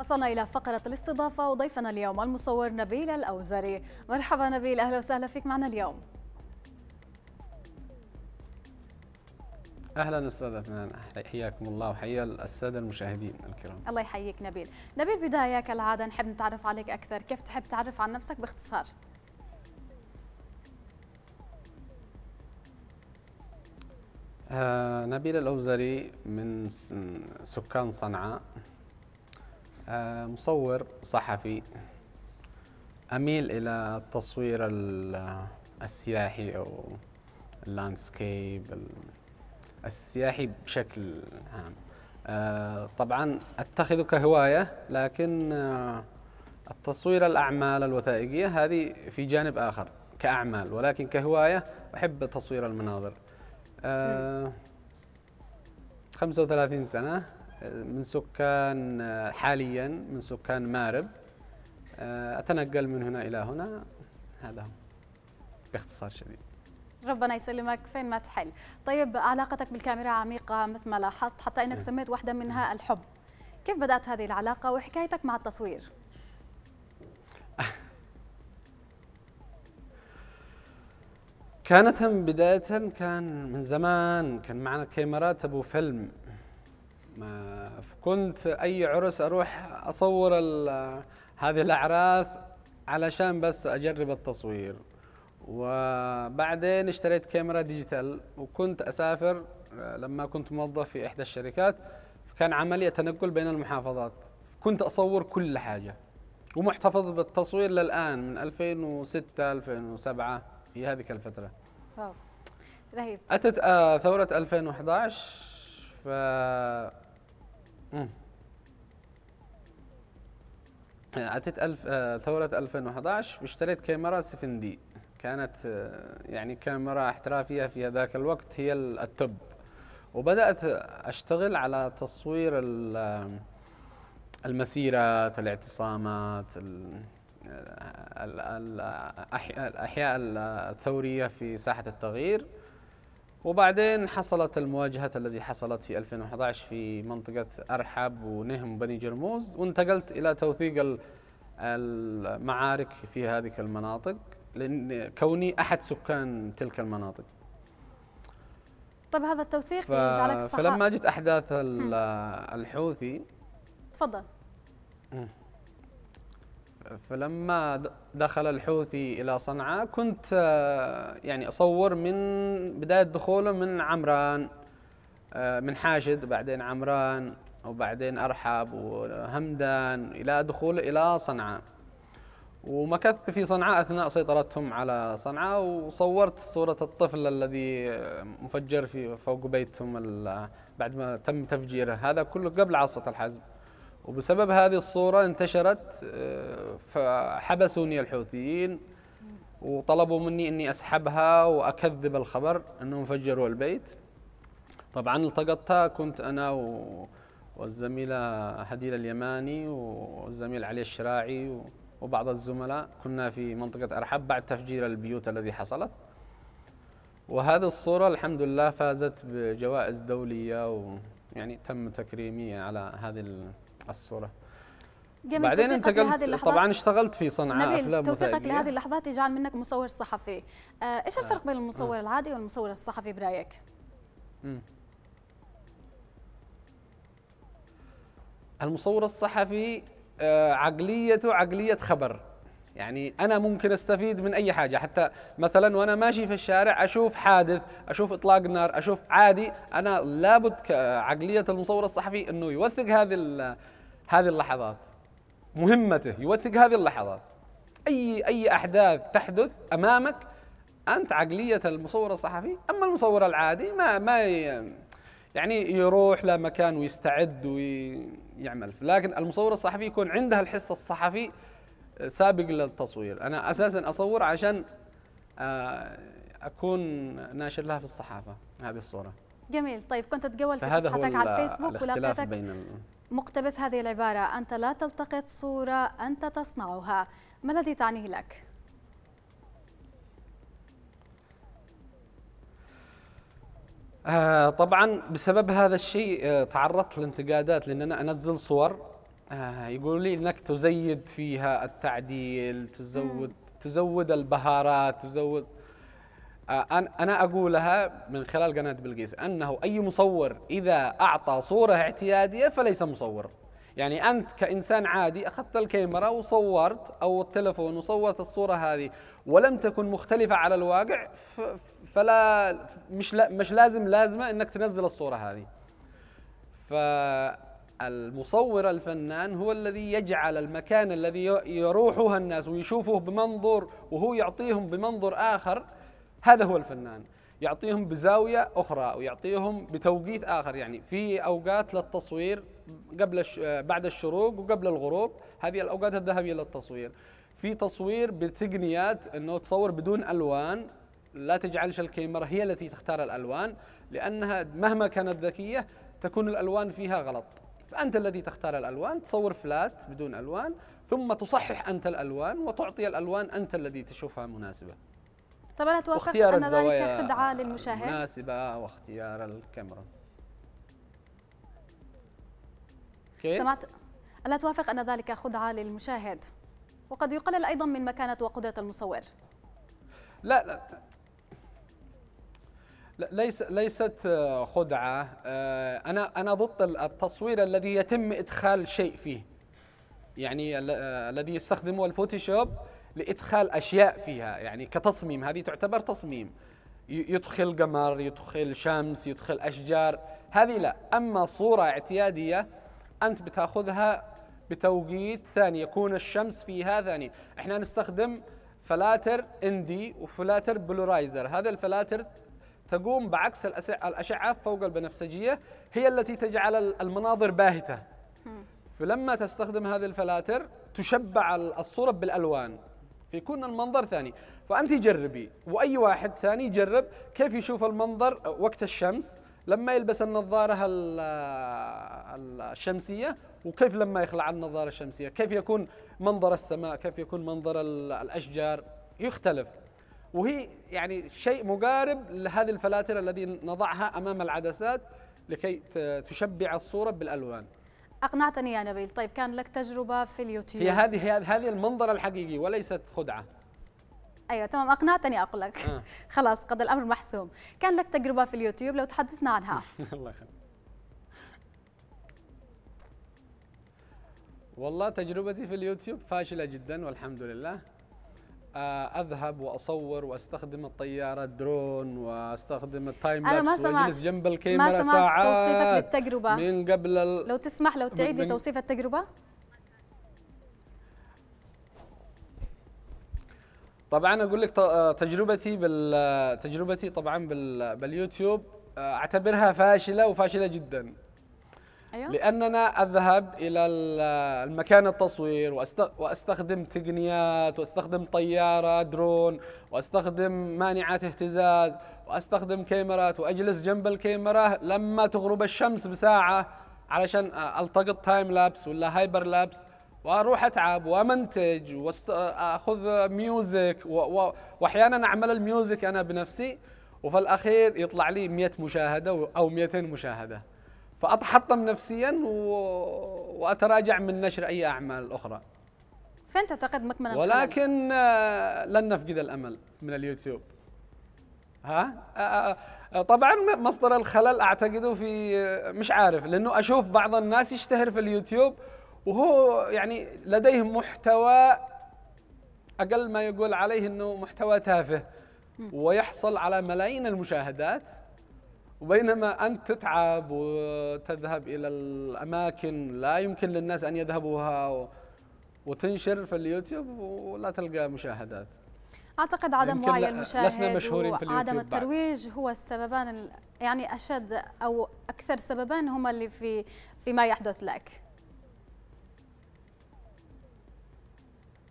وصلنا إلى فقرة الاستضافة وضيفنا اليوم المصور نبيل الأوزري مرحبا نبيل أهلا وسهلا فيك معنا اليوم اهلا استاذه فنان حياكم الله وحيا الساده المشاهدين الكرام الله يحييك نبيل نبيل بدايه كالعاده نحب نتعرف عليك اكثر كيف تحب تعرف عن نفسك باختصار آه نبيل الاوزري من سكان صنعاء آه، مصور صحفي اميل الى التصوير السياحي او اللاندسكيب السياحي بشكل عام آه، طبعا اتخذه كهوايه لكن آه، التصوير الاعمال الوثائقيه هذه في جانب اخر كاعمال ولكن كهوايه احب تصوير المناظر 35 سنه من سكان آه، حاليا من سكان مارب آه، أتنقل من هنا إلى هنا هذا هو باختصار شديد ربنا يسلمك فين ما تحل طيب علاقتك بالكاميرا عميقة مثل ما لاحظت حتى أنك إيه. سميت واحدة منها إيه. الحب كيف بدأت هذه العلاقة وحكايتك مع التصوير؟ كانت بداية كان من زمان كان معنا كاميرات أبو فيلم ما كنت اي عرس اروح اصور هذه الاعراس علشان بس اجرب التصوير وبعدين اشتريت كاميرا ديجيتال وكنت اسافر آه، لما كنت موظف في احدى الشركات كان عملي تنقل بين المحافظات كنت أصور كل حاجة ومحتفظ بالتصوير للآن من 2006 2007 في هذيك الفترة واو رهيب أتت آه، ثورة 2011 ف اعطيت ألف آه، ثورة 2011 واشتريت كاميرا 7 دي كانت آه، يعني كاميرا احترافية في ذاك الوقت هي التوب وبدأت أشتغل على تصوير آه، المسيرات الاعتصامات الأحياء الثورية في ساحة التغيير وبعدين حصلت المواجهة التي حصلت في 2011 في منطقة أرحب ونهم بني جرموز وانتقلت إلى توثيق المعارك في هذه المناطق لأن كوني أحد سكان تلك المناطق طيب هذا التوثيق ف... يجعلك صحيح فلما جت أحداث الحوثي تفضل فلما دخل الحوثي إلى صنعاء كنت آه، يعني أصور من بداية دخوله من عمران آه، من حاشد بعدين عمران وبعدين أرحب وهمدان إلى دخوله إلى صنعاء ومكثت في صنعاء أثناء سيطرتهم على صنعاء وصورت صورة الطفل الذي مفجر في فوق بيتهم بعد ما تم تفجيره هذا كله قبل عاصفة الحزب وبسبب هذه الصورة انتشرت آه، فحبسوني الحوثيين وطلبوا مني أني أسحبها وأكذب الخبر أنهم فجروا البيت طبعا التقطتها كنت أنا و والزميلة هديل اليماني والزميل علي الشراعي وبعض الزملاء كنا في منطقة أرحب بعد تفجير البيوت الذي حصلت وهذه الصورة الحمد لله فازت بجوائز دولية ويعني تم تكريمي على هذه الصوره جميل بعدين انتقلت طبعا اشتغلت في صنعاء افلام توثيقك لهذه اللحظات يجعل منك مصور صحفي آه ايش الفرق آه. بين المصور آه. العادي والمصور الصحفي برايك المصور الصحفي آه عقليته عقليه خبر يعني انا ممكن استفيد من اي حاجه حتى مثلا وانا ماشي في الشارع اشوف حادث اشوف اطلاق نار اشوف عادي انا لابد عقليه المصور الصحفي انه يوثق هذه هذه اللحظات مهمته يوثق هذه اللحظات اي اي احداث تحدث امامك انت عقليه المصور الصحفي اما المصور العادي ما ما يعني يروح لمكان ويستعد ويعمل لكن المصور الصحفي يكون عنده الحس الصحفي سابق للتصوير انا اساسا اصور عشان آه، اكون ناشر لها في الصحافه هذه الصوره جميل طيب كنت تقول في صفحتك على الفيسبوك ولقيتك بين مقتبس هذه العبارة أنت لا تلتقط صورة أنت تصنعها ما الذي تعنيه لك؟ آه طبعا بسبب هذا الشيء آه تعرضت لانتقادات لان انا انزل صور آه يقولوا لي انك تزيد فيها التعديل تزود مم. تزود البهارات تزود آه، أنا أقولها من خلال قناة بلقيس أنه أي مصور إذا أعطى صورة اعتيادية فليس مصور يعني أنت كإنسان عادي أخذت الكاميرا وصورت أو التلفون وصورت الصورة هذه ولم تكن مختلفة على الواقع فلا مش مش لازم لازمة أنك تنزل الصورة هذه فالمصور الفنان هو الذي يجعل المكان الذي يروحه الناس ويشوفه بمنظور وهو يعطيهم بمنظور آخر هذا هو الفنان يعطيهم بزاوية أخرى ويعطيهم بتوقيت آخر يعني في أوقات للتصوير قبل بعد الشروق وقبل الغروب هذه الأوقات الذهبية للتصوير في تصوير بتقنيات أنه تصور بدون ألوان لا تجعلش الكاميرا هي التي تختار الألوان لأنها مهما كانت ذكية تكون الألوان فيها غلط فأنت الذي تختار الألوان تصور فلات بدون ألوان ثم تصحح أنت الألوان وتعطي الألوان أنت الذي تشوفها مناسبة طب أنا توافقت أن ذلك خدعة للمشاهد مناسبة واختيار الكاميرا okay. سمعت ألا توافق أن ذلك خدعة للمشاهد وقد يقلل أيضا من مكانة وقدرة المصور لا لا ليس ليست آه، خدعة آه، أنا أنا ضد التصوير الذي يتم إدخال شيء فيه يعني آه، الذي يستخدمه الفوتوشوب لادخال اشياء فيها يعني كتصميم هذه تعتبر تصميم يدخل قمر يدخل شمس يدخل اشجار هذه لا اما صوره اعتياديه انت بتاخذها بتوقيت ثاني يكون الشمس فيها ثاني احنا نستخدم فلاتر اندي وفلاتر بلورايزر هذا الفلاتر تقوم بعكس الاشعه فوق البنفسجيه هي التي تجعل المناظر باهته فلما تستخدم هذه الفلاتر تشبع الصوره بالالوان فيكون المنظر ثاني فأنت جربي وأي واحد ثاني جرب كيف يشوف المنظر وقت الشمس لما يلبس النظارة الشمسية وكيف لما يخلع النظارة الشمسية كيف يكون منظر السماء كيف يكون منظر الأشجار يختلف وهي يعني شيء مقارب لهذه الفلاتر الذي نضعها أمام العدسات لكي تشبع الصورة بالألوان اقنعتني يا نبيل طيب كان لك تجربه في اليوتيوب هي هذه هذه المنظر الحقيقي وليست خدعه ايوه تمام اقنعتني اقول لك آه. خلاص قد الامر محسوم كان لك تجربه في اليوتيوب لو تحدثنا عنها الله يخليك والله تجربتي في اليوتيوب فاشله جدا والحمد لله آه، اذهب واصور واستخدم الطياره درون واستخدم التايم انا ما سمعت واجلس جنب الكاميرا ما سمعت ساعات توصيفك للتجربه من قبل ال... لو تسمح لو تعيد لي توصيف التجربه طبعا اقول لك آه، تجربتي بال آه، تجربتي طبعا بال... باليوتيوب اعتبرها فاشله وفاشله جدا أيوة. لأننا أذهب إلى المكان التصوير وأستخدم تقنيات وأستخدم طيارة درون وأستخدم مانعات اهتزاز وأستخدم كاميرات وأجلس جنب الكاميرا لما تغرب الشمس بساعة علشان ألتقط تايم لابس ولا هايبر لابس واروح اتعب وامنتج واخذ ميوزك واحيانا اعمل الميوزك انا بنفسي وفي الاخير يطلع لي 100 مشاهده او 200 مشاهده فأتحطم نفسيا و... وأتراجع من نشر أي أعمال أخرى فين تعتقد مكمن ولكن آه، لن نفقد الأمل من اليوتيوب ها آه، آه، طبعا مصدر الخلل اعتقده في مش عارف لانه اشوف بعض الناس يشتهر في اليوتيوب وهو يعني لديه محتوى اقل ما يقول عليه انه محتوى تافه ويحصل على ملايين المشاهدات وبينما أنت تتعب وتذهب إلى الأماكن لا يمكن للناس أن يذهبوها وتنشر في اليوتيوب ولا تلقى مشاهدات اعتقد عدم وعي المشاهد وعدم الترويج هو السببان يعني اشد او اكثر سببان هما اللي في فيما يحدث لك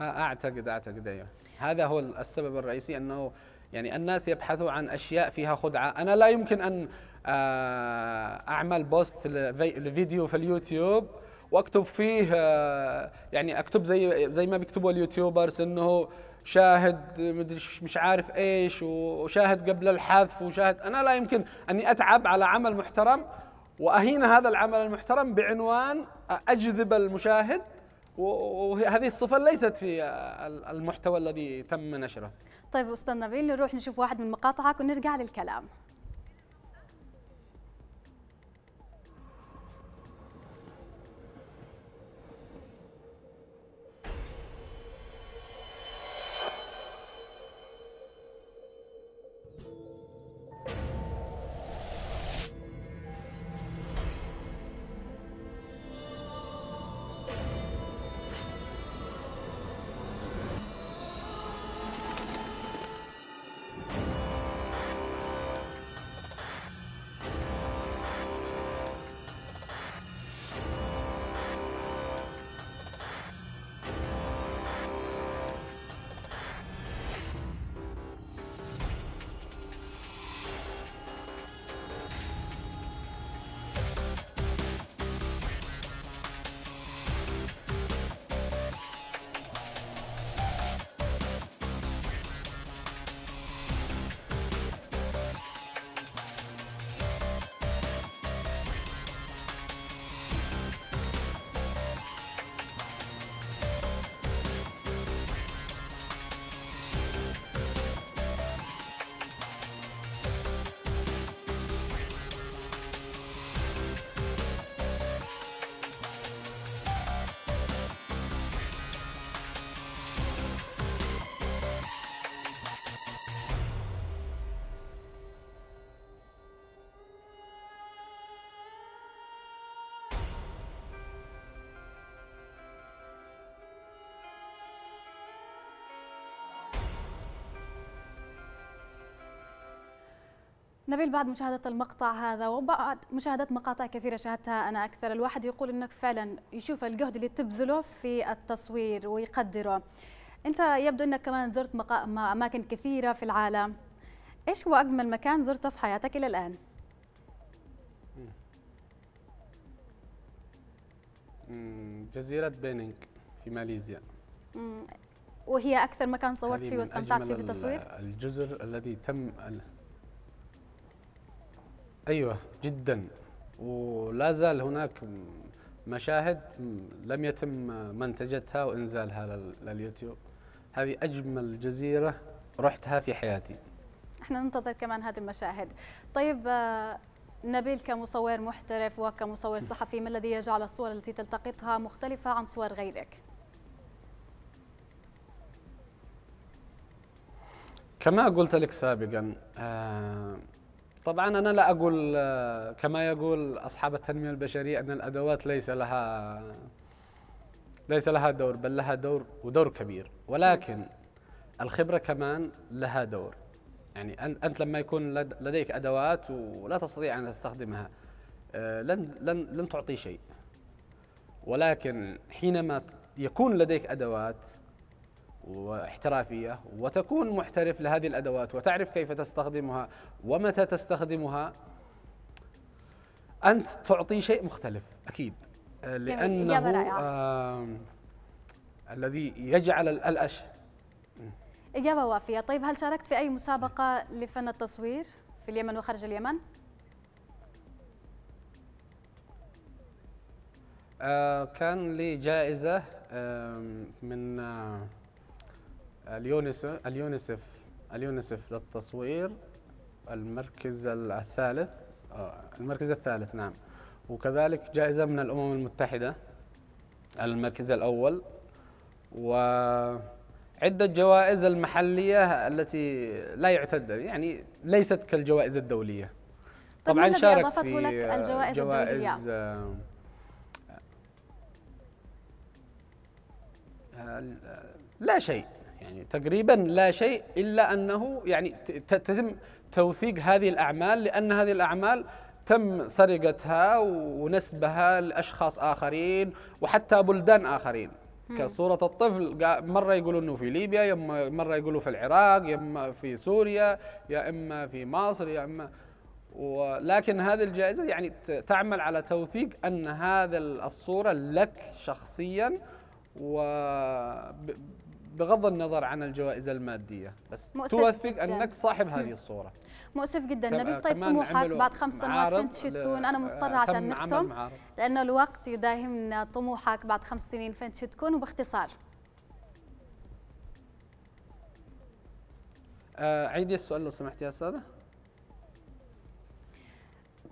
اعتقد اعتقد ايوه هذا هو السبب الرئيسي انه يعني الناس يبحثوا عن أشياء فيها خدعة أنا لا يمكن أن آه، أعمل بوست لفيديو في اليوتيوب واكتب فيه آه، يعني اكتب زي زي ما بيكتبوا اليوتيوبرز انه شاهد مدري مش عارف ايش وشاهد قبل الحذف وشاهد انا لا يمكن اني اتعب على عمل محترم واهين هذا العمل المحترم بعنوان اجذب المشاهد وهذه الصفة ليست في المحتوى الذي تم نشره طيب أستاذ نبيل نروح نشوف واحد من مقاطعك ونرجع للكلام نبيل بعد مشاهدة المقطع هذا وبعد مشاهدة مقاطع كثيرة شاهدتها أنا أكثر الواحد يقول أنك فعلا يشوف الجهد اللي تبذله في التصوير ويقدره أنت يبدو أنك كمان زرت مقا... أماكن كثيرة في العالم إيش هو أجمل مكان زرته في حياتك إلى الآن؟ جزيرة بينينغ في ماليزيا وهي أكثر مكان صورت فيه واستمتعت فيه بالتصوير؟ الجزر الذي تم ايوه جدا ولا زال هناك مشاهد لم يتم منتجتها وانزالها لليوتيوب هذه اجمل جزيره رحتها في حياتي احنا ننتظر كمان هذه المشاهد طيب آه، نبيل كمصور محترف وكمصور صحفي ما الذي يجعل الصور التي تلتقطها مختلفة عن صور غيرك؟ كما قلت لك سابقا آه طبعا أنا لا أقول آه، كما يقول أصحاب التنمية البشرية أن الأدوات ليس لها ليس لها دور بل لها دور ودور كبير ولكن الخبرة كمان لها دور يعني أنت لما يكون لديك أدوات ولا تستطيع أن تستخدمها آه، لن لن لن تعطي شيء ولكن حينما يكون لديك أدوات واحترافية وتكون محترف لهذه الأدوات وتعرف كيف تستخدمها ومتى تستخدمها أنت تعطي شيء مختلف أكيد آه، لأنه آه الذي يجعل الأش إجابة وافية طيب هل شاركت في أي مسابقة لفن التصوير في اليمن وخارج اليمن؟ آه كان لي جائزة آه من آه اليونسف اليونسف اليونسف للتصوير المركز الثالث آه، المركز الثالث نعم وكذلك جائزة من الأمم المتحدة المركز الأول وعدة جوائز المحلية التي لا يعتد يعني ليست كالجوائز الدولية طب طبعا شارك في لك الجوائز جوائز الدولية؟ آه، آه، لا شيء يعني تقريبا لا شيء إلا أنه يعني تتم توثيق هذه الأعمال لأن هذه الأعمال تم سرقتها ونسبها لأشخاص آخرين وحتى بلدان آخرين كصورة الطفل مرة يقولوا أنه في ليبيا يما مرة يقولوا في العراق يما في سوريا يا إما في مصر يا إما ولكن هذه الجائزة يعني تعمل على توثيق أن هذا الصورة لك شخصيا و بغض النظر عن الجوائز الماديه بس توثق جداً. انك صاحب هذه الصوره مؤسف جدا نبيل طيب طموحك بعد خمس سنوات فين تكون انا مضطره آه، عشان نختم لانه الوقت يداهمنا طموحك بعد خمس سنين فين تكون وباختصار آه عيدي السؤال لو سمحت يا استاذه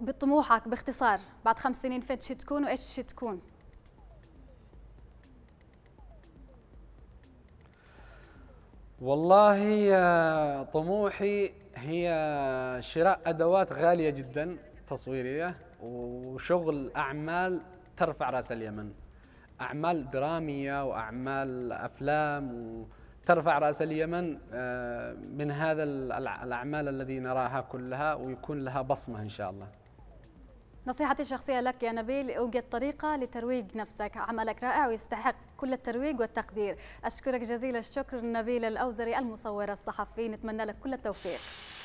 بطموحك باختصار بعد خمس سنين فين تكون وايش تكون والله طموحي هي شراء ادوات غاليه جدا تصويريه وشغل اعمال ترفع راس اليمن اعمال دراميه واعمال افلام وترفع راس اليمن آه، من هذا الاعمال الذي نراها كلها ويكون لها بصمه ان شاء الله نصيحتي الشخصية لك يا نبيل اوجد طريقة لترويج نفسك عملك رائع ويستحق كل الترويج والتقدير أشكرك جزيل الشكر نبيل الأوزري المصور الصحفي نتمنى لك كل التوفيق